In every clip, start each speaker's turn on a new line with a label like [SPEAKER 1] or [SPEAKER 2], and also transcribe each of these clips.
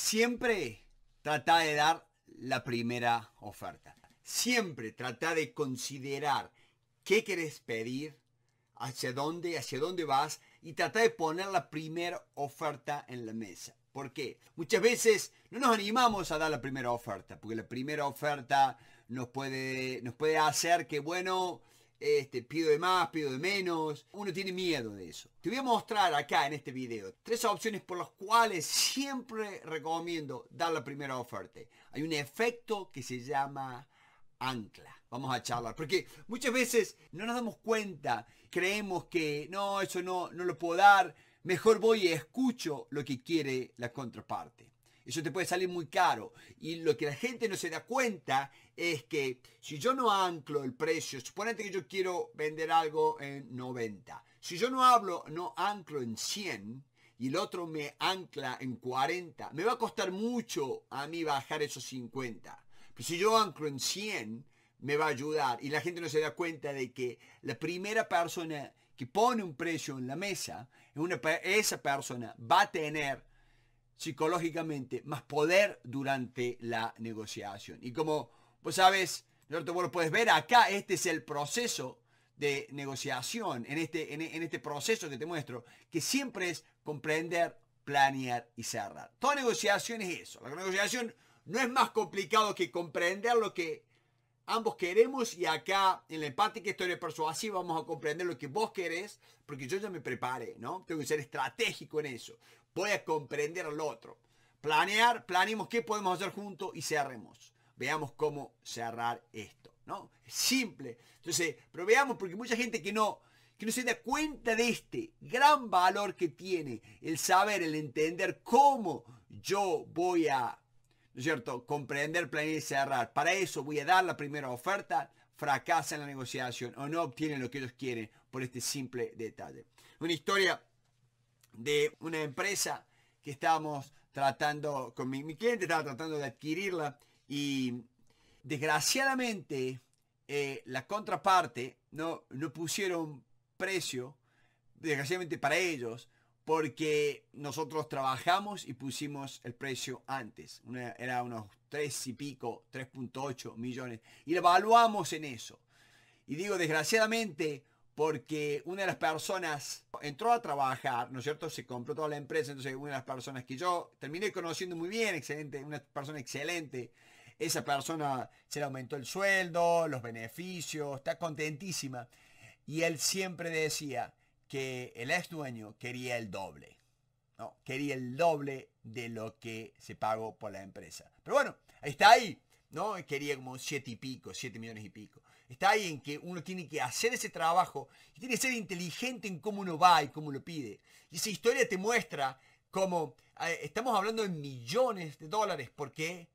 [SPEAKER 1] Siempre trata de dar la primera oferta. Siempre trata de considerar qué querés pedir, hacia dónde, hacia dónde vas y trata de poner la primera oferta en la mesa. ¿Por qué? Muchas veces no nos animamos a dar la primera oferta, porque la primera oferta nos puede, nos puede hacer que, bueno, este, pido de más, pido de menos. Uno tiene miedo de eso. Te voy a mostrar acá en este video tres opciones por las cuales siempre recomiendo dar la primera oferta. Hay un efecto que se llama ancla. Vamos a charlar, porque muchas veces no nos damos cuenta, creemos que no, eso no, no lo puedo dar, mejor voy y escucho lo que quiere la contraparte. Eso te puede salir muy caro y lo que la gente no se da cuenta es que si yo no anclo el precio, suponete que yo quiero vender algo en 90. Si yo no hablo, no anclo en 100 y el otro me ancla en 40, me va a costar mucho a mí bajar esos 50. Pero si yo anclo en 100, me va a ayudar y la gente no se da cuenta de que la primera persona que pone un precio en la mesa, una, esa persona va a tener psicológicamente más poder durante la negociación. Y como pues sabes, vos lo puedes ver acá, este es el proceso de negociación, en este, en, este proceso que te muestro, que siempre es comprender, planear y cerrar. Toda negociación es eso. La negociación no es más complicado que comprender lo que ambos queremos y acá en la empática historia persuasiva vamos a comprender lo que vos querés, porque yo ya me preparé, ¿no? Tengo que ser estratégico en eso. Voy a comprender al otro. Planear, planeemos qué podemos hacer juntos y cerremos veamos cómo cerrar esto, ¿no? Es simple. Entonces, pero veamos, porque mucha gente que no, que no se da cuenta de este gran valor que tiene el saber, el entender cómo yo voy a, ¿no es cierto?, comprender, planear y cerrar. Para eso voy a dar la primera oferta, fracasa en la negociación o no obtienen lo que ellos quieren por este simple detalle. Una historia de una empresa que estábamos tratando con mi cliente, estaba tratando de adquirirla y desgraciadamente, eh, la contraparte no, pusieron precio, desgraciadamente para ellos, porque nosotros trabajamos y pusimos el precio antes. era unos 3 y pico, 3.8 millones. Y lo evaluamos en eso. Y digo desgraciadamente porque una de las personas entró a trabajar, ¿no es cierto? Se compró toda la empresa, entonces una de las personas que yo terminé conociendo muy bien, excelente, una persona excelente, esa persona se le aumentó el sueldo, los beneficios, está contentísima. Y él siempre decía que el ex dueño quería el doble. No, quería el doble de lo que se pagó por la empresa. Pero bueno, está ahí. ¿no? Quería como siete y pico, siete millones y pico. Está ahí en que uno tiene que hacer ese trabajo y tiene que ser inteligente en cómo uno va y cómo lo pide. Y esa historia te muestra cómo eh, estamos hablando de millones de dólares. ¿Por qué?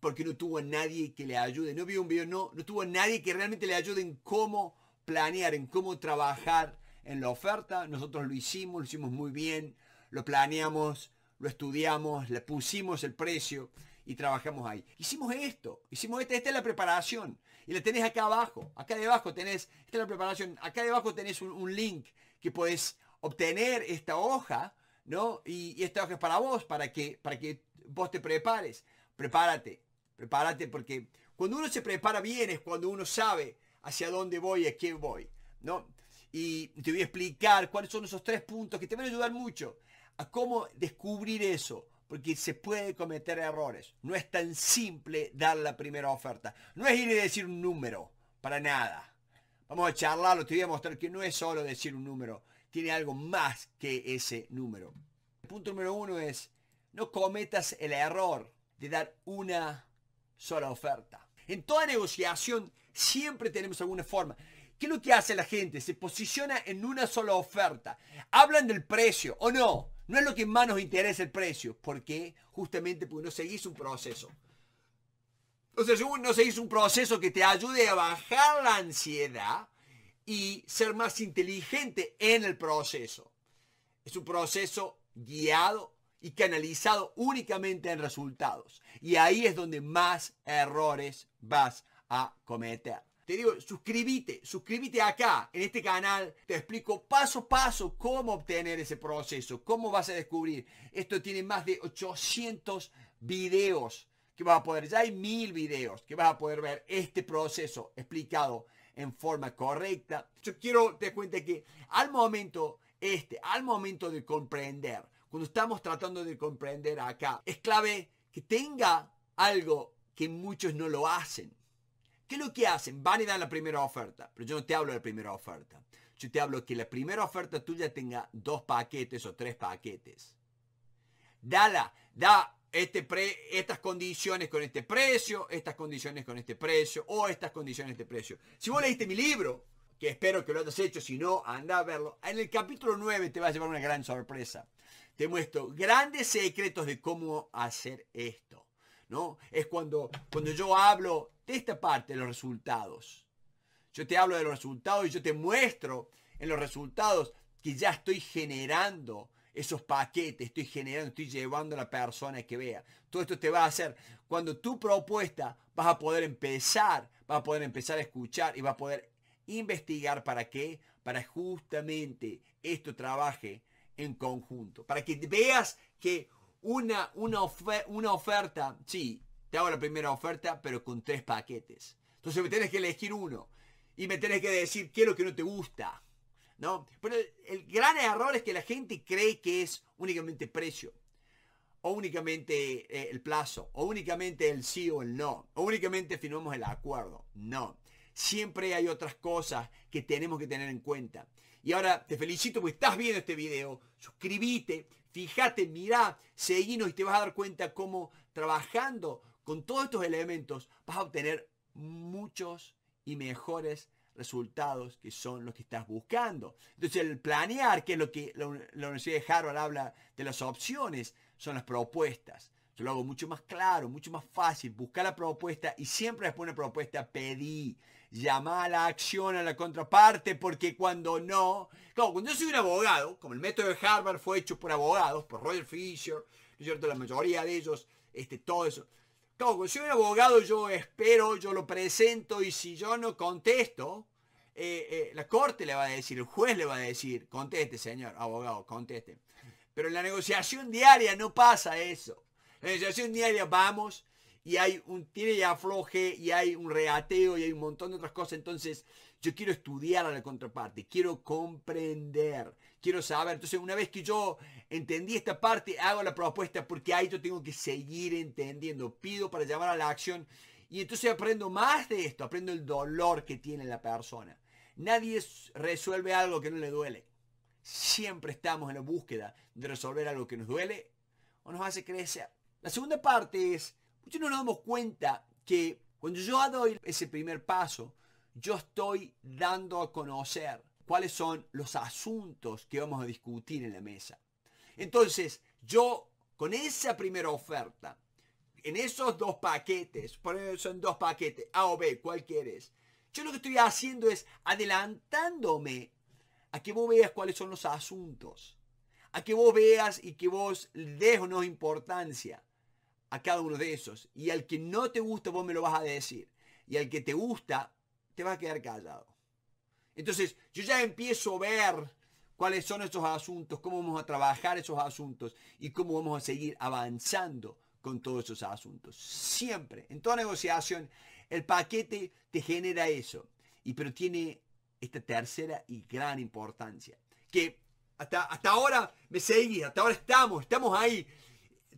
[SPEAKER 1] porque no tuvo nadie que le ayude. No vio un video, no, no tuvo nadie que realmente le ayude en cómo planear, en cómo trabajar en la oferta. Nosotros lo hicimos, lo hicimos muy bien, lo planeamos, lo estudiamos, le pusimos el precio y trabajamos ahí. Hicimos esto, hicimos esta, esta es la preparación. Y la tenés acá abajo, acá debajo tenés, esta es la preparación, acá debajo tenés un, link que puedes obtener esta hoja, ¿no? Y, esta hoja es para vos, para que, para que vos te prepares. Prepárate, Prepárate porque cuando uno se prepara bien es cuando uno sabe hacia dónde voy y a qué voy, ¿no? Y te voy a explicar cuáles son esos tres puntos que te van a ayudar mucho a cómo descubrir eso, porque se puede cometer errores. No es tan simple dar la primera oferta. No es ir y decir un número, para nada. Vamos a charlarlo, te voy a mostrar que no es solo decir un número, tiene algo más que ese número. El punto número uno es, no cometas el error de dar una sola oferta. En toda negociación siempre tenemos alguna forma. ¿Qué es lo que hace la gente? Se posiciona en una sola oferta. Hablan del precio o no. No es lo que más nos interesa el precio. porque Justamente porque no seguís un proceso. O sea, si no seguís un proceso que te ayude a bajar la ansiedad y ser más inteligente en el proceso. Es un proceso guiado y canalizado únicamente en resultados. Y ahí es donde más errores vas a cometer. Te digo, suscríbete, suscríbete acá, en este canal. Te explico paso a paso cómo obtener ese proceso, cómo vas a descubrir. Esto tiene más de 800 videos que vas a poder, ya hay mil videos que vas a poder ver este proceso explicado en forma correcta. Yo quiero te cuente que al momento este, al momento de comprender cuando estamos tratando de comprender acá, es clave que tenga algo que muchos no lo hacen. ¿Qué es lo que hacen? Van y dan la primera oferta, pero yo no te hablo de la primera oferta. Yo te hablo que la primera oferta tuya tenga dos paquetes o tres paquetes. Dala, da este estas condiciones con este precio, estas condiciones con este precio o estas condiciones de precio. Si vos leíste mi libro, que espero que lo hayas hecho, si no, anda a verlo. En el capítulo 9 te va a llevar una gran sorpresa. Te muestro grandes secretos de cómo hacer esto. ¿no? Es cuando, cuando yo hablo de esta parte, de los resultados. Yo te hablo de los resultados y yo te muestro en los resultados que ya estoy generando esos paquetes, estoy generando, estoy llevando a la persona que vea. Todo esto te va a hacer, cuando tu propuesta vas a poder empezar, vas a poder empezar a escuchar y vas a poder investigar para qué, para justamente esto trabaje en conjunto, para que veas que una, una, una oferta, sí, te hago la primera oferta, pero con tres paquetes. Entonces me tienes que elegir uno y me tienes que decir qué es lo que no te gusta. ¿No? Pero el, gran error es que la gente cree que es únicamente precio, o únicamente eh, el plazo, o únicamente el sí o el no, o únicamente firmamos el acuerdo. No. Siempre hay otras cosas que tenemos que tener en cuenta. Y ahora te felicito porque estás viendo este video. Suscríbete, fíjate, mirá, seguinos y te vas a dar cuenta cómo trabajando con todos estos elementos vas a obtener muchos y mejores resultados que son los que estás buscando. Entonces el planear, que es lo que la, Universidad de Harvard habla de las opciones, son las propuestas. Yo lo hago mucho más claro, mucho más fácil. Buscar la propuesta y siempre después de una propuesta pedí llama a la acción a la contraparte, porque cuando no, claro, cuando yo soy un abogado, como el método de Harvard fue hecho por abogados, por Roger Fisher, cierto? La mayoría de ellos, este, todo eso. Claro, cuando soy un abogado, yo espero, yo lo presento y si yo no contesto, eh, eh, la corte le va a decir, el juez le va a decir, conteste, señor abogado, conteste. Pero en la negociación diaria no pasa eso. En la negociación diaria vamos, y hay un tiene y afloje y hay un reateo y hay un montón de otras cosas. Entonces, yo quiero estudiar a la contraparte, quiero comprender, quiero saber. Entonces, una vez que yo entendí esta parte, hago la propuesta porque ahí yo tengo que seguir entendiendo. Pido para llamar a la acción y entonces aprendo más de esto, aprendo el dolor que tiene la persona. Nadie resuelve algo que no le duele. Siempre estamos en la búsqueda de resolver algo que nos duele o nos hace crecer. La segunda parte es no nos damos cuenta que cuando yo doy ese primer paso, yo estoy dando a conocer cuáles son los asuntos que vamos a discutir en la mesa. Entonces, yo con esa primera oferta, en esos dos paquetes, por son dos paquetes, A o B, cuál quieres, yo lo que estoy haciendo es adelantándome a que vos veas cuáles son los asuntos, a que vos veas y que vos des o no importancia a cada uno de esos. Y al que no te gusta, vos me lo vas a decir. Y al que te gusta, te vas a quedar callado. Entonces, yo ya empiezo a ver cuáles son esos asuntos, cómo vamos a trabajar esos asuntos y cómo vamos a seguir avanzando con todos esos asuntos. Siempre, en toda negociación, el paquete te genera eso. Y pero tiene esta tercera y gran importancia, que hasta, hasta ahora me seguí, hasta ahora estamos, estamos ahí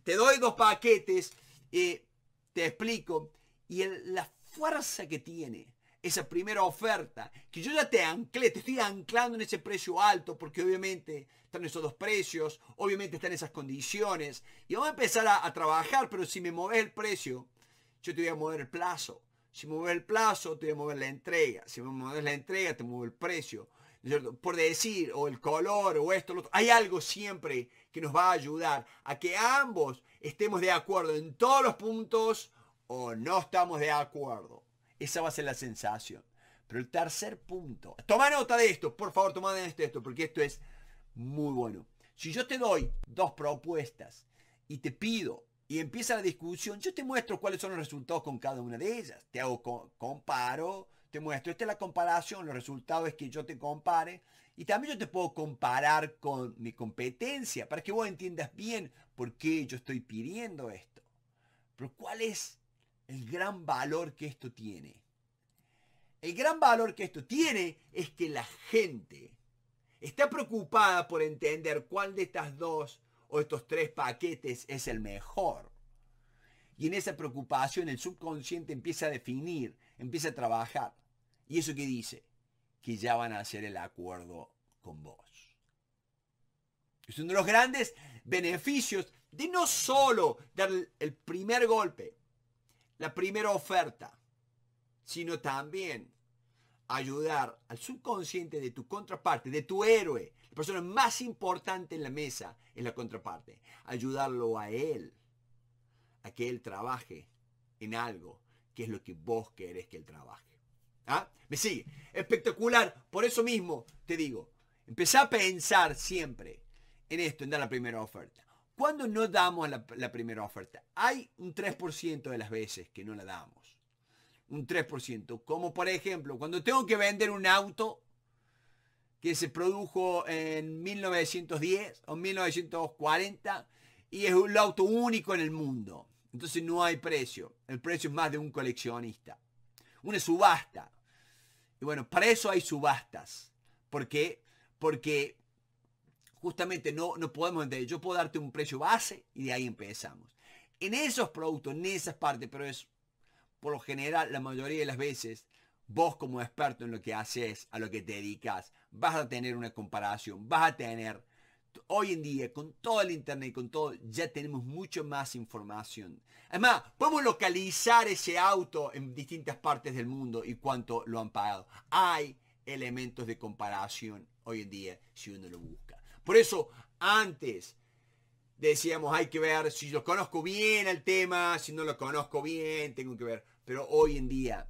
[SPEAKER 1] te doy dos paquetes, y eh, te explico. Y la fuerza que tiene esa primera oferta, que yo ya te anclé, te estoy anclando en ese precio alto, porque obviamente están esos dos precios, obviamente están esas condiciones, y vamos a empezar a, trabajar, pero si me mueves el precio, yo te voy a mover el plazo. Si mueves el plazo, te voy a mover la entrega. Si me mueves la entrega, te muevo el precio por decir, o el color, o esto, lo otro. Hay algo siempre que nos va a ayudar a que ambos estemos de acuerdo en todos los puntos o no estamos de acuerdo. Esa va a ser la sensación. Pero el tercer punto, toma nota de esto, por favor, toma nota de esto, porque esto es muy bueno. Si yo te doy dos propuestas y te pido y empieza la discusión, yo te muestro cuáles son los resultados con cada una de ellas. Te hago comparo, te muestro, esta es la comparación, los resultados es que yo te compare y también yo te puedo comparar con mi competencia para que vos entiendas bien por qué yo estoy pidiendo esto. Pero ¿cuál es el gran valor que esto tiene? El gran valor que esto tiene es que la gente está preocupada por entender cuál de estas dos o estos tres paquetes es el mejor. Y en esa preocupación el subconsciente empieza a definir, empieza a trabajar. ¿Y eso qué dice? Que ya van a hacer el acuerdo con vos. Es uno de los grandes beneficios de no solo dar el primer golpe, la primera oferta, sino también ayudar al subconsciente de tu contraparte, de tu héroe, la persona más importante en la mesa es la contraparte, ayudarlo a él a que Él trabaje en algo que es lo que vos querés que Él trabaje. ¿Ah? ¿Me sigue? Espectacular. Por eso mismo te digo, empezá a pensar siempre en esto, en dar la primera oferta. cuando no damos la, la primera oferta? Hay un 3% de las veces que no la damos. Un 3%. Como por ejemplo, cuando tengo que vender un auto que se produjo en 1910 o 1940 y es un auto único en el mundo. Entonces no hay precio. El precio es más de un coleccionista. Una subasta. Y bueno, para eso hay subastas. ¿Por qué? Porque justamente no, no podemos entender. Yo puedo darte un precio base y de ahí empezamos. En esos productos, en esas partes, pero es por lo general, la mayoría de las veces, vos como experto en lo que haces, a lo que te dedicas, vas a tener una comparación, vas a tener hoy en día, con todo el internet con todo, ya tenemos mucho más información. Además, podemos localizar ese auto en distintas partes del mundo y cuánto lo han pagado. Hay elementos de comparación hoy en día si uno lo busca. Por eso, antes decíamos, hay que ver si yo conozco bien el tema, si no lo conozco bien, tengo que ver. Pero hoy en día,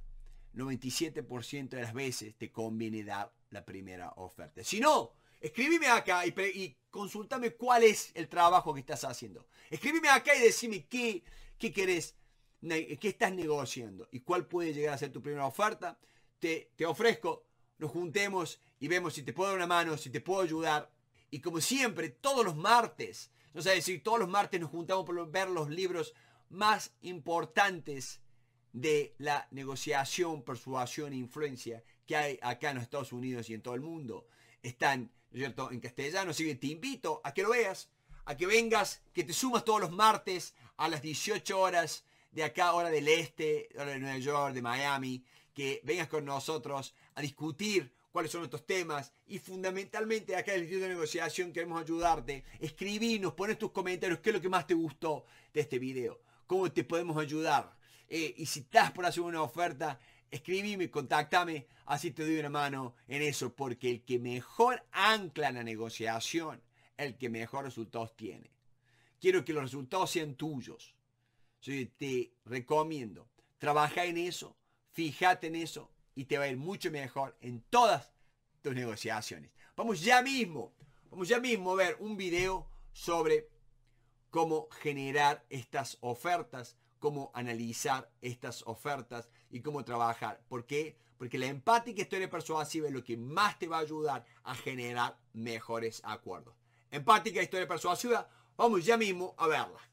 [SPEAKER 1] 97% de las veces te conviene dar la primera oferta. Si no, Escríbeme acá y, consultame cuál es el trabajo que estás haciendo. Escríbeme acá y decime qué, qué querés, qué estás negociando y cuál puede llegar a ser tu primera oferta. Te, te ofrezco, nos juntemos y vemos si te puedo dar una mano, si te puedo ayudar. Y como siempre, todos los martes, no sé si todos los martes nos juntamos para ver los libros más importantes de la negociación, persuasión e influencia que hay acá en los Estados Unidos y en todo el mundo. Están cierto? En castellano, así que te invito a que lo veas, a que vengas, que te sumas todos los martes a las 18 horas de acá, hora del este, hora de Nueva York, de Miami, que vengas con nosotros a discutir cuáles son nuestros temas y fundamentalmente acá en el sitio de Negociación queremos ayudarte. escribirnos, poner tus comentarios, qué es lo que más te gustó de este video, cómo te podemos ayudar. Eh, y si estás por hacer una oferta, escribime, contáctame, así te doy una mano en eso, porque el que mejor ancla la negociación, el que mejor resultados tiene. Quiero que los resultados sean tuyos. te recomiendo, trabaja en eso, fíjate en eso y te va a ir mucho mejor en todas tus negociaciones. Vamos ya mismo, vamos ya mismo a ver un video sobre cómo generar estas ofertas cómo analizar estas ofertas y cómo trabajar. ¿Por qué? Porque la empática historia persuasiva es lo que más te va a ayudar a generar mejores acuerdos. Empática historia persuasiva, vamos ya mismo a verla.